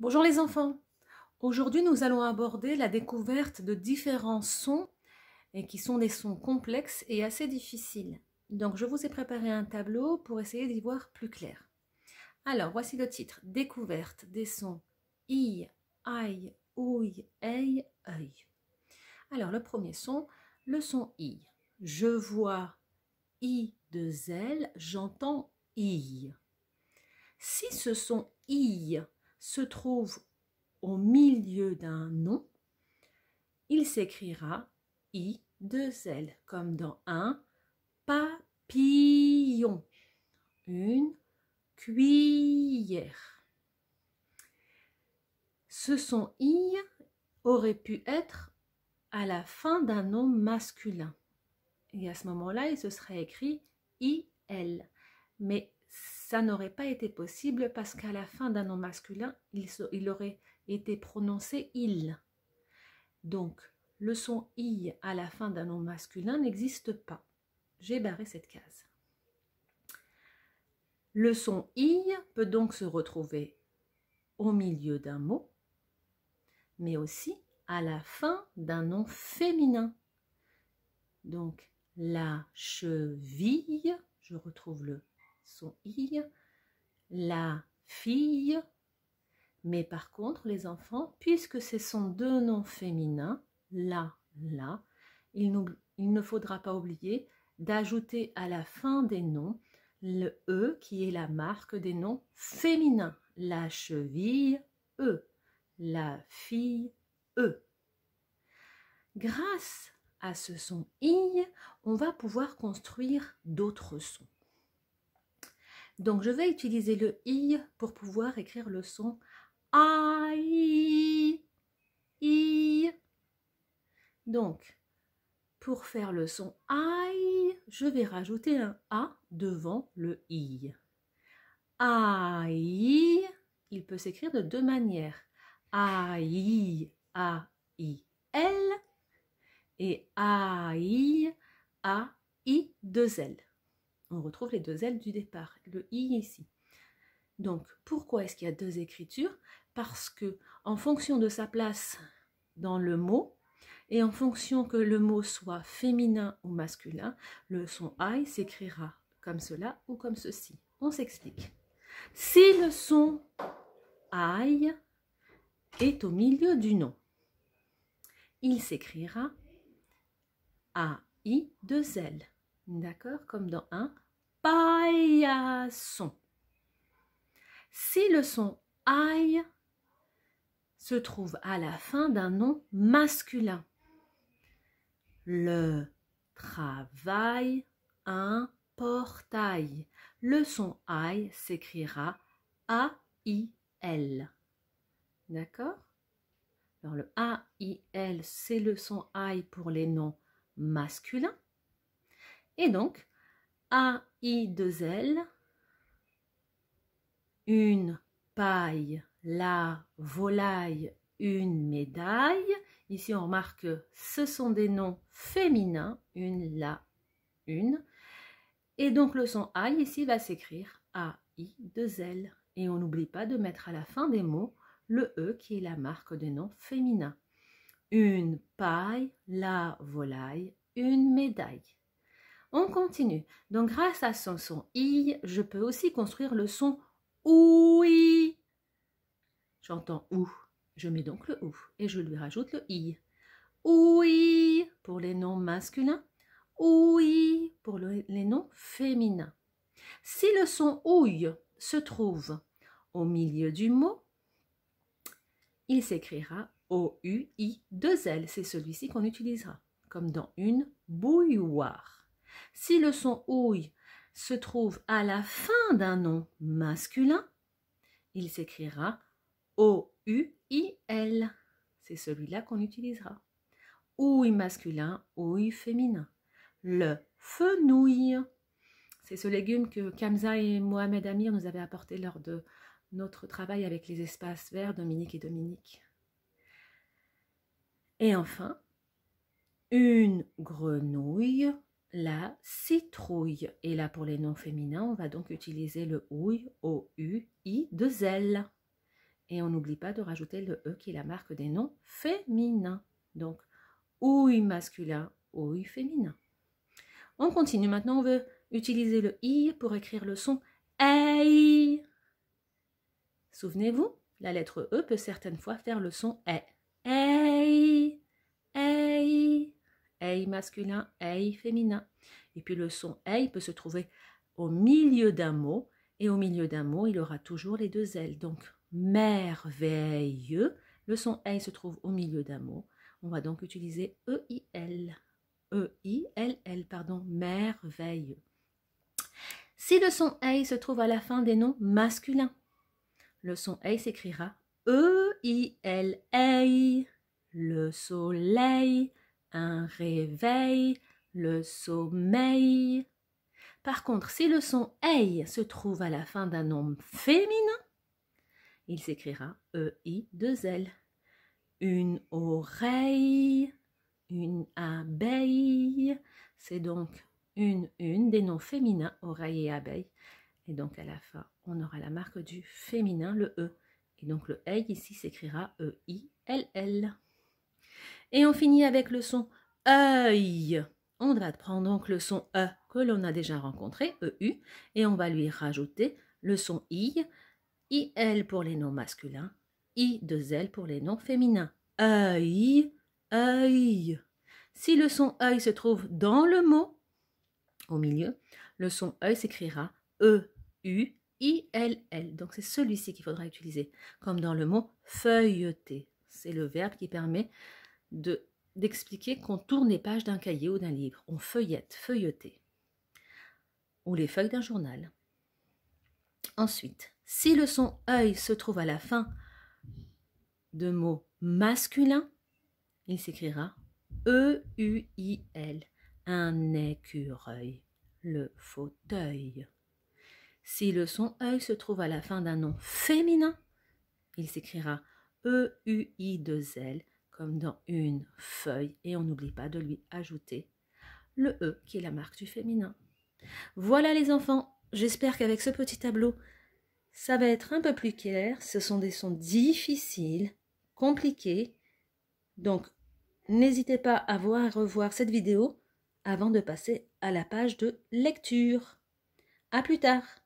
Bonjour les enfants Aujourd'hui nous allons aborder la découverte de différents sons et qui sont des sons complexes et assez difficiles. Donc je vous ai préparé un tableau pour essayer d'y voir plus clair. Alors voici le titre Découverte des sons i, ai, oui, ei, œil. Alors le premier son, le son i. Je vois i de zèle, j'entends i. Si ce son i se trouve au milieu d'un nom, il s'écrira I, deux L, comme dans un papillon, une cuillère. Ce son I aurait pu être à la fin d'un nom masculin. Et à ce moment-là, il se serait écrit IL. Mais ça n'aurait pas été possible parce qu'à la fin d'un nom masculin, il, aurait été prononcé il. Donc, le son i à la fin d'un nom masculin n'existe pas. J'ai barré cette case. Le son i peut donc se retrouver au milieu d'un mot, mais aussi à la fin d'un nom féminin. Donc, la cheville, je retrouve le son i, la fille, mais par contre les enfants, puisque ce sont deux noms féminins, la, la, il, il ne faudra pas oublier d'ajouter à la fin des noms le E qui est la marque des noms féminins. La cheville, E. La fille, E. Grâce à ce son I, on va pouvoir construire d'autres sons. Donc je vais utiliser le i pour pouvoir écrire le son i, i. Donc pour faire le son i, je vais rajouter un a devant le i. I, il peut s'écrire de deux manières. I, A, I, L et I, A, I, 2 L on retrouve les deux ailes du départ, le i ici. Donc, pourquoi est-ce qu'il y a deux écritures Parce que, en fonction de sa place dans le mot, et en fonction que le mot soit féminin ou masculin, le son I s'écrira comme cela ou comme ceci. On s'explique. Si le son I est au milieu du nom, il s'écrira AI 2 L. D'accord Comme dans un paillasson. Si le son aïe se trouve à la fin d'un nom masculin. Le travail, un portail. Le son aïe s'écrira A-I-L. D'accord Alors le A-I-L, c'est le son aïe pour les noms masculins. Et donc, I, 2 l une paille, la volaille, une médaille. Ici, on remarque que ce sont des noms féminins, une, la, une. Et donc, le son ai ici va s'écrire AI2L. Et on n'oublie pas de mettre à la fin des mots le E qui est la marque des noms féminins. Une paille, la volaille, une médaille. On continue. Donc, grâce à son son I, je peux aussi construire le son OUI. J'entends OU. Je mets donc le OU et je lui rajoute le I. OUI pour les noms masculins. OUI pour les noms féminins. Si le son ouille se trouve au milieu du mot, il s'écrira O-U-I-2-L. C'est celui-ci qu'on utilisera, comme dans une bouilloire. Si le son ouï se trouve à la fin d'un nom masculin, il s'écrira O-U-I-L. C'est celui-là qu'on utilisera. Ouï masculin, ouï féminin. Le fenouil. C'est ce légume que Kamza et Mohamed Amir nous avaient apporté lors de notre travail avec les espaces verts, Dominique et Dominique. Et enfin, une grenouille la citrouille. Et là, pour les noms féminins, on va donc utiliser le ouï, O-U-I, de L. Et on n'oublie pas de rajouter le E qui est la marque des noms féminins. Donc, OUI masculin, ouï féminin. On continue. Maintenant, on veut utiliser le I pour écrire le son EI. Souvenez-vous, la lettre E peut certaines fois faire le son EI. masculin, EI féminin. Et puis le son EI peut se trouver au milieu d'un mot, et au milieu d'un mot, il aura toujours les deux L. Donc, merveilleux, le son EI se trouve au milieu d'un mot. On va donc utiliser EIL. E-I-L-L, pardon, merveilleux. Si le son EI se trouve à la fin des noms masculins, le son EI s'écrira E-I-L-EI, le soleil, un réveil, le sommeil. Par contre, si le son EI se trouve à la fin d'un nom féminin, il s'écrira EI2L. Une oreille, une abeille. C'est donc une, une des noms féminins, oreille et abeille. Et donc à la fin, on aura la marque du féminin, le E. Et donc le EI ici s'écrira E-I-L-L. l et on finit avec le son œil. On va prendre donc le son E que l'on a déjà rencontré, EU, et on va lui rajouter le son I, IL pour les noms masculins, I de L pour les noms féminins. œil, œil. Si le son œil se trouve dans le mot, au milieu, le son œil s'écrira E, U, I, L, L. Donc c'est celui-ci qu'il faudra utiliser, comme dans le mot feuilleter. C'est le verbe qui permet d'expliquer qu'on tourne les pages d'un cahier ou d'un livre, on feuillette, feuilleté, ou les feuilles d'un journal. Ensuite, si le son œil se trouve à la fin de mots masculins, il s'écrira E-U-I-L, un écureuil, le fauteuil. Si le son œil se trouve à la fin d'un nom féminin, il s'écrira e E-U-I-2-L, comme dans une feuille, et on n'oublie pas de lui ajouter le E qui est la marque du féminin. Voilà les enfants, j'espère qu'avec ce petit tableau, ça va être un peu plus clair. Ce sont des sons difficiles, compliqués, donc n'hésitez pas à voir revoir cette vidéo avant de passer à la page de lecture. A plus tard